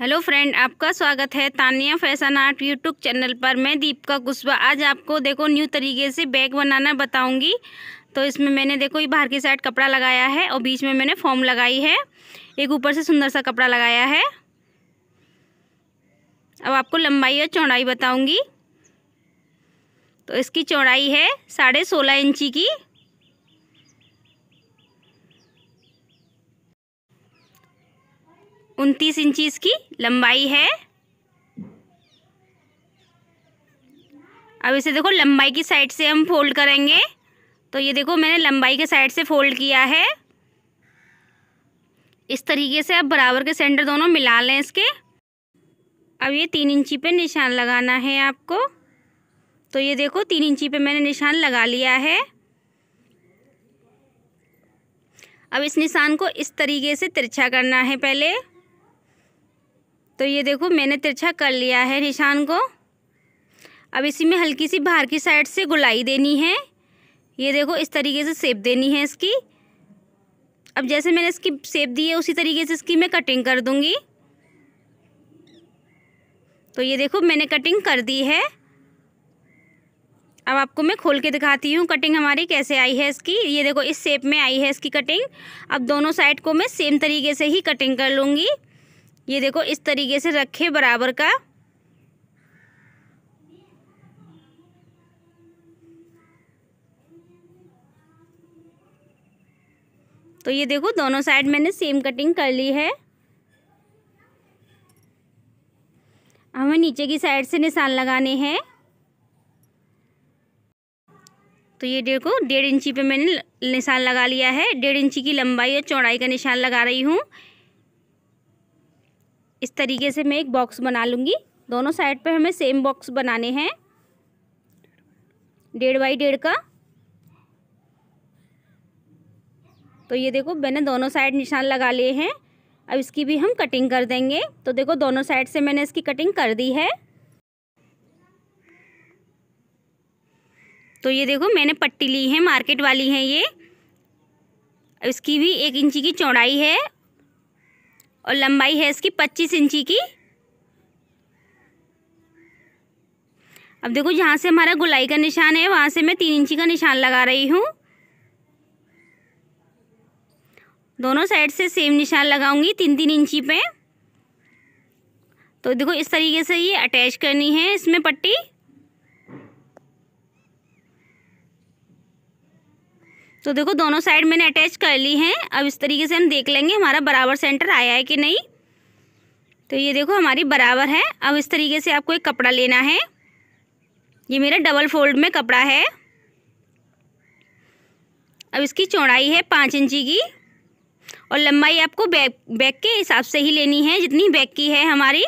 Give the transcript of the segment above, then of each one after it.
hello friend आपका स्वागत है Tania fashion art YouTube channel पर मैं दीपिका कुशवा आज आपको देखो न्यू तरीके से बैग बनाना बताऊंगी तो इसमें मैंने देखो ये बाहर की साइड कपड़ा लगाया है और बीच में मैंने फॉर्म लगाई है एक ऊपर से सुंदर सा कपड़ा लगाया है अब आपको लंबाई और चौड़ाई बताऊँगी तो इसकी चौड़ाई है साढ़े सोलह इंची की उनतीस इंची इसकी लंबाई है अब इसे देखो लंबाई की साइड से हम फोल्ड करेंगे तो ये देखो मैंने लंबाई के साइड से फोल्ड किया है इस तरीके से आप बराबर के सेंटर दोनों मिला लें इसके अब ये तीन इंची पे निशान लगाना है आपको तो ये देखो तीन इंची पे मैंने निशान लगा लिया है अब इस निशान को इस तरीके से तिरछा करना है पहले तो ये देखो मैंने तिरछा कर लिया है निशान को अब इसी में हल्की सी बाहर की साइड से गुलाई देनी है ये देखो इस तरीके से सेप देनी है इसकी अब जैसे मैंने इसकी सेप दी है उसी तरीके से इसकी मैं कटिंग कर दूँगी तो ये देखो मैंने कटिंग कर दी है अब आपको मैं खोल के दिखाती हूँ कटिंग हमारी कैसे आई है इसकी ये देखो इस सेप में आई है इसकी कटिंग अब दोनों साइड को मैं सेम तरीके से ही कटिंग कर लूँगी ये देखो इस तरीके से रखे बराबर का तो ये देखो दोनों साइड मैंने सेम कटिंग कर ली है हमें नीचे की साइड से निशान लगाने हैं तो ये देखो डेढ़ इंची पे मैंने निशान लगा लिया है डेढ़ इंची की लंबाई और चौड़ाई का निशान लगा रही हूँ इस तरीके से मैं एक बॉक्स बना लूँगी दोनों साइड पर हमें सेम बॉक्स बनाने हैं डेढ़ बाई डेढ़ का तो ये देखो मैंने दोनों साइड निशान लगा लिए हैं अब इसकी भी हम कटिंग कर देंगे तो देखो दोनों साइड से मैंने इसकी कटिंग कर दी है तो ये देखो मैंने पट्टी ली है मार्केट वाली है ये इसकी भी एक इंची की चौड़ाई है और लंबाई है इसकी पच्चीस इंची की अब देखो जहाँ से हमारा गुलाई का निशान है वहाँ से मैं तीन इंची का निशान लगा रही हूँ दोनों साइड से सेम निशान लगाऊंगी तीन तीन इंची पे तो देखो इस तरीके से ये अटैच करनी है इसमें पट्टी तो देखो दोनों साइड मैंने अटैच कर ली हैं अब इस तरीके से हम देख लेंगे हमारा बराबर सेंटर आया है कि नहीं तो ये देखो हमारी बराबर है अब इस तरीके से आपको एक कपड़ा लेना है ये मेरा डबल फोल्ड में कपड़ा है अब इसकी चौड़ाई है पाँच इंची की और लंबाई आपको बैक बैक के हिसाब से ही लेनी है जितनी बैक की है हमारी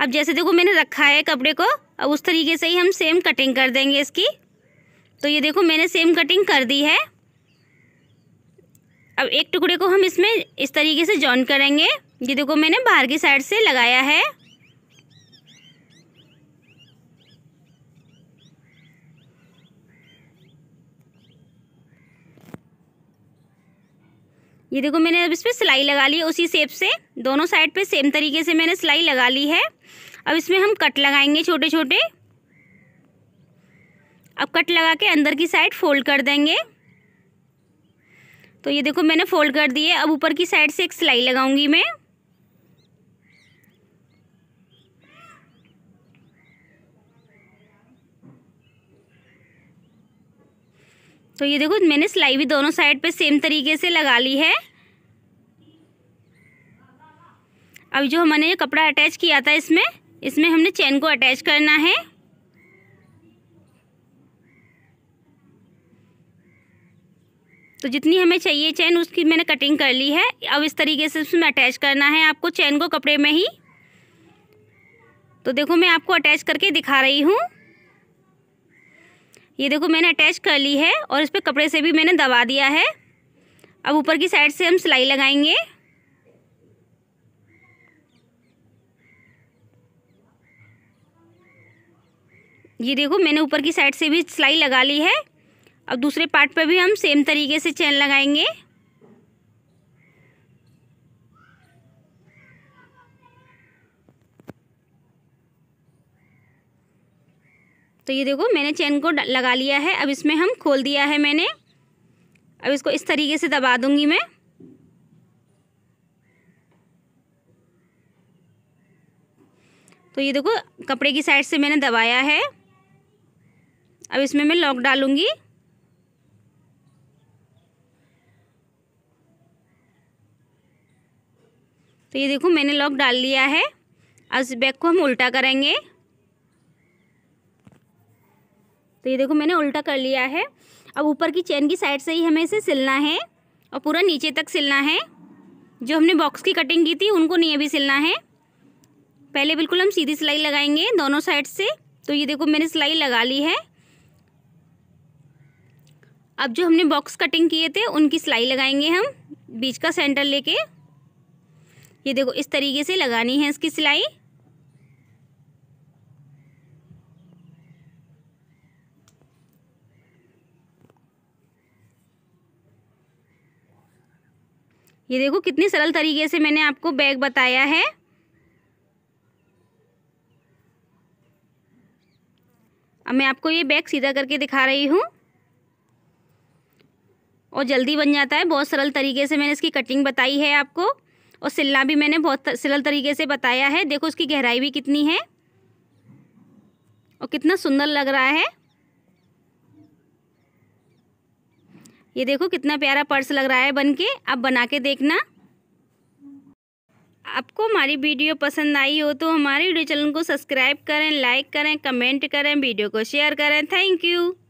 अब जैसे देखो मैंने रखा है कपड़े को अब उस तरीके से ही हम सेम कटिंग कर देंगे इसकी तो ये देखो मैंने सेम कटिंग कर दी है अब एक टुकड़े को हम इसमें इस तरीके से जॉइन करेंगे ये देखो मैंने बाहर की साइड से लगाया है ये देखो मैंने अब इस पर सिलाई लगा ली है उसी सेप से दोनों साइड पे सेम तरीके से मैंने सिलाई लगा ली है अब इसमें हम कट लगाएंगे छोटे छोटे अब कट लगा के अंदर की साइड फोल्ड कर देंगे तो ये देखो मैंने फोल्ड कर दिए अब ऊपर की साइड से एक सिलाई लगाऊंगी मैं तो ये देखो मैंने सिलाई भी दोनों साइड पे सेम तरीके से लगा ली है अब जो हमने ये कपड़ा अटैच किया था इसमें इसमें हमने चेन को अटैच करना है तो जितनी हमें चाहिए चैन उसकी मैंने कटिंग कर ली है अब इस तरीके से उसमें अटैच करना है आपको चैन को कपड़े में ही तो देखो मैं आपको अटैच करके दिखा रही हूँ ये देखो मैंने अटैच कर ली है और इस पर कपड़े से भी मैंने दबा दिया है अब ऊपर की साइड से हम सिलाई लगाएंगे ये देखो मैंने ऊपर की साइड से भी सिलाई लगा ली है अब दूसरे पार्ट पर भी हम सेम तरीके से चैन लगाएंगे तो ये देखो मैंने चैन को लगा लिया है अब इसमें हम खोल दिया है मैंने अब इसको इस तरीके से दबा दूंगी मैं तो ये देखो कपड़े की साइड से मैंने दबाया है अब इसमें मैं लॉक डालूंगी तो ये देखो मैंने लॉक डाल लिया है अब इस बैग को हम उल्टा करेंगे तो ये देखो मैंने उल्टा कर लिया है अब ऊपर की चेन की साइड से ही हमें इसे सिलना है और पूरा नीचे तक सिलना है जो हमने बॉक्स की कटिंग की थी उनको नहीं अभी सिलना है पहले बिल्कुल हम सीधी सिलाई लगाएंगे दोनों साइड से तो ये देखो मैंने सिलाई लगा ली है अब जो हमने बॉक्स कटिंग किए थे उनकी सिलाई लगाएंगे हम बीच का सेंटर लेके ये देखो इस तरीके से लगानी है इसकी सिलाई ये देखो कितनी सरल तरीके से मैंने आपको बैग बताया है अब मैं आपको ये बैग सीधा करके दिखा रही हूँ और जल्दी बन जाता है बहुत सरल तरीके से मैंने इसकी कटिंग बताई है आपको और सिलना भी मैंने बहुत सिलल तरीके से बताया है देखो उसकी गहराई भी कितनी है और कितना सुंदर लग रहा है ये देखो कितना प्यारा पर्स लग रहा है बनके अब बना के देखना आपको हमारी वीडियो पसंद आई हो तो हमारे वीडियो चैनल को सब्सक्राइब करें लाइक करें कमेंट करें वीडियो को शेयर करें थैंक यू